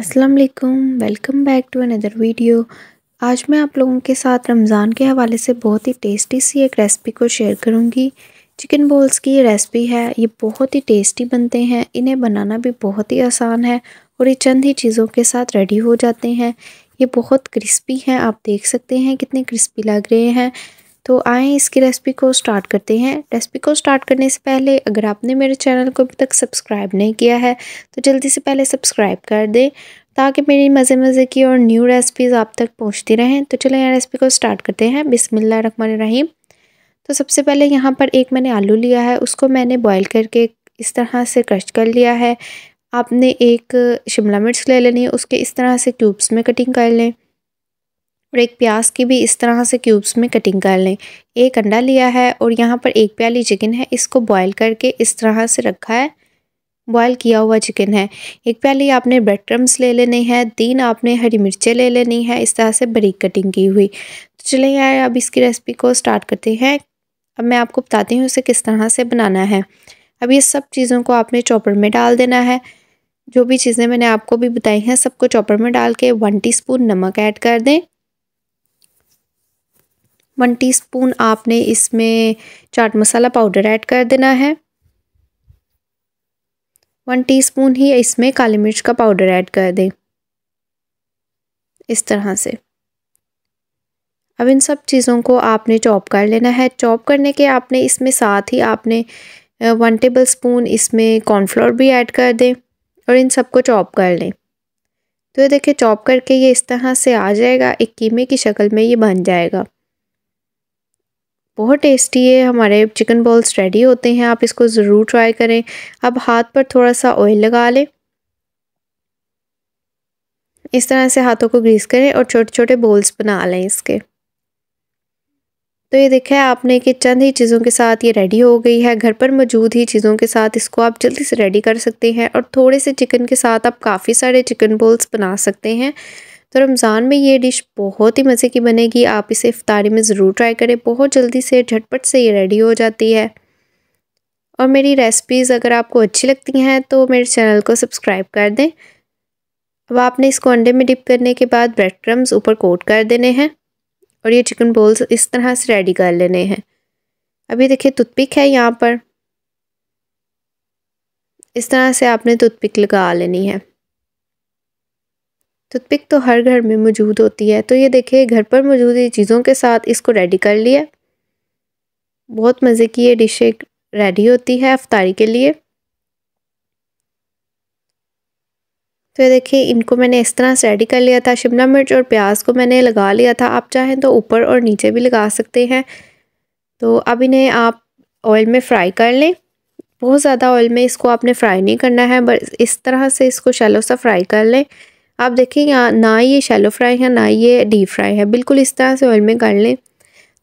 Aslam welcome back to another video आज मैं आप लोगों के साथ रमज़ान के हवाले से बहुत ही टेस्टी सी एक रेसिपी को शेयर करूंगी चिकन बॉल्स की ये रेसिपी है ये बहुत ही टेस्टी बनते हैं इन्हें बनाना भी बहुत ही आसान है और ये चंद ही चीज़ों के साथ रेडी हो जाते हैं ये बहुत क्रिस्पी हैं आप देख सकते हैं कितने क्रिस्पी लग रहे हैं तो आए इसकी रेसिपी को स्टार्ट करते हैं रेसिपी को स्टार्ट करने से पहले अगर आपने मेरे चैनल को अभी तक सब्सक्राइब नहीं किया है तो जल्दी से पहले सब्सक्राइब कर दें ताकि मेरी मज़े मज़े की और न्यू रेसिपीज़ आप तक पहुँचती रहें तो चलो यहाँ रेसिपी को स्टार्ट करते हैं रकमान रहीम तो सबसे पहले यहाँ पर एक मैंने आलू लिया है उसको मैंने बॉईल करके इस तरह से क्रश कर लिया है आपने एक शिमला मिर्च ले लेनी है उसके इस तरह से क्यूब्स में कटिंग कर लें और एक प्याज की भी इस तरह से क्यूब्स में कटिंग कर लें एक अंडा लिया है और यहाँ पर एक प्याली चिकन है इसको बॉयल करके इस तरह से रखा है बॉयल किया हुआ चिकन है एक प्याली आपने ब्रेड क्रम्स ले लेने हैं तीन आपने हरी मिर्चें ले लेनी है इस तरह से बारीक कटिंग की हुई तो चले आए अब इसकी रेसिपी को स्टार्ट करते हैं अब मैं आपको बताती हूँ इसे किस तरह से बनाना है अब ये सब चीज़ों को आपने चॉपर में डाल देना है जो भी चीज़ें मैंने आपको भी बताई हैं सबको चॉपर में डाल के वन टीस्पून नमक ऐड कर दें वन टीस्पून आपने इसमें चाट मसाला पाउडर ऐड कर देना है वन टीस्पून ही इसमें काली मिर्च का पाउडर ऐड कर दें इस तरह से अब इन सब चीज़ों को आपने चॉप कर लेना है चॉप करने के आपने इसमें साथ ही आपने वन टेबल स्पून इसमें कॉर्नफ्लोर भी ऐड कर दें और इन सबको चॉप कर लें तो ये देखिए चॉप करके ये इस तरह से आ जाएगा एक कीमे की शक्ल में ये बन जाएगा बहुत टेस्टी है हमारे चिकन बॉल्स रेडी होते हैं आप इसको ज़रूर ट्राई करें अब हाथ पर थोड़ा सा ऑयल लगा लें इस तरह से हाथों को ग्रीस करें और छोटे छोटे बॉल्स बना लें इसके तो ये देखा है आपने कि चंद ही चीज़ों के साथ ये रेडी हो गई है घर पर मौजूद ही चीज़ों के साथ इसको आप जल्दी से रेडी कर सकते हैं और थोड़े से चिकन के साथ आप काफ़ी सारे चिकन बॉल्स बना सकते हैं तो रमज़ान में ये डिश बहुत ही मज़े की बनेगी आप इसे इफ्तारी में ज़रूर ट्राई करें बहुत जल्दी से झटपट से ये रेडी हो जाती है और मेरी रेसिपीज़ अगर आपको अच्छी लगती हैं तो मेरे चैनल को सब्सक्राइब कर दें अब आपने इसको अंडे में डिप करने के बाद ब्रेड क्रम्स ऊपर कोट कर देने हैं और ये चिकन बॉल्स इस तरह से रेडी कर लेने हैं अभी देखिए टूथपिक है यहाँ पर इस तरह से आपने टूथपिक लगा लेनी है टूथपिक तो हर घर में मौजूद होती है तो ये देखिए घर पर मौजूद ये चीज़ों के साथ इसको रेडी कर लिया बहुत मज़े की ये डिश रेडी होती है अफ्तारी के लिए तो ये देखिए इनको मैंने इस तरह से रेडी कर लिया था शिमला मिर्च और प्याज को मैंने लगा लिया था आप चाहें तो ऊपर और नीचे भी लगा सकते हैं तो अब इन्हें आप ऑयल में फ्राई कर लें बहुत ज़्यादा ऑयल में इसको आपने फ्राई नहीं करना है बस इस तरह से इसको शैलो सा फ्राई कर लें आप देखिए यहाँ ना ये शैलो फ्राई है ना ये डीप फ्राई है बिल्कुल इस तरह से ऑयल में गाड़ लें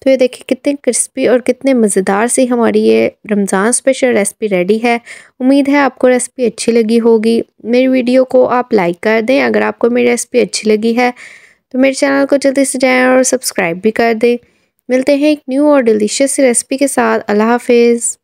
तो ये देखिए कितने क्रिस्पी और कितने मज़ेदार सी हमारी ये रमज़ान स्पेशल रेसिपी रेडी है उम्मीद है आपको रेसिपी अच्छी लगी होगी मेरी वीडियो को आप लाइक कर दें अगर आपको मेरी रेसिपी अच्छी लगी है तो मेरे चैनल को जल्दी से जाएँ और सब्सक्राइब भी कर दें मिलते हैं एक न्यू और डिलीशियस रेसिपी के साथ अल्लाह हाफिज़